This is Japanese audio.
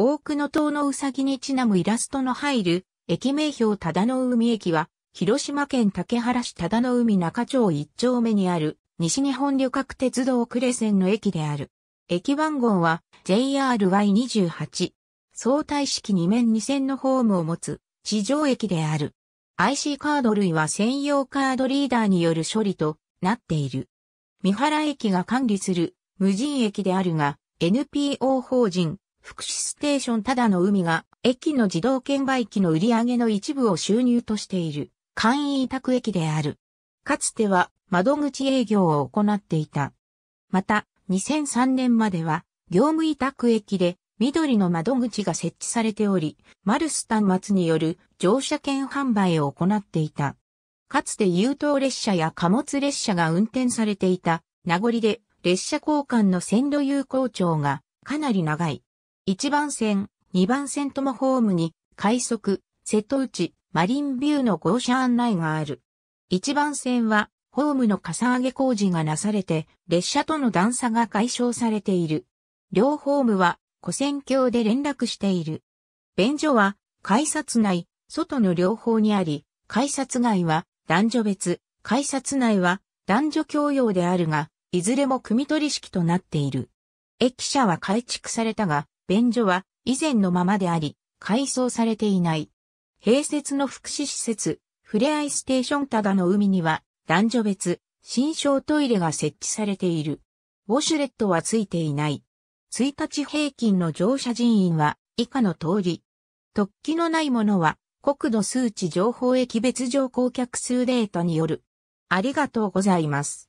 多くの島のうさぎにちなむイラストの入る、駅名標忠の海駅は、広島県竹原市忠の海中町一丁目にある、西日本旅客鉄道呉線の駅である。駅番号は JRY28。相対式2面2線のホームを持つ地上駅である。IC カード類は専用カードリーダーによる処理となっている。三原駅が管理する無人駅であるが、NPO 法人福祉ステーションただの海が、駅の自動券売機の売り上げの一部を収入としている、簡易委託駅である。かつては、窓口営業を行っていた。また、2003年までは、業務委託駅で、緑の窓口が設置されており、マルス端末による乗車券販売を行っていた。かつて優等列車や貨物列車が運転されていた名残で列車交換の線路有効長がかなり長い。1番線、2番線ともホームに、快速、瀬戸内、マリンビューの号車案内がある。1番線は、ホームのかさ上げ工事がなされて、列車との段差が解消されている。両ホームは、古線橋で連絡している。便所は、改札内、外の両方にあり、改札外は、男女別、改札内は、男女共用であるが、いずれも組取式となっている。駅舎は改築されたが、便所は以前のままであり、改装されていない。併設の福祉施設、ふれあいステーションただの海には、男女別、新商トイレが設置されている。ウォシュレットはついていない。1日平均の乗車人員は以下の通り。突起のないものは国土数値情報駅別乗降客数データによる。ありがとうございます。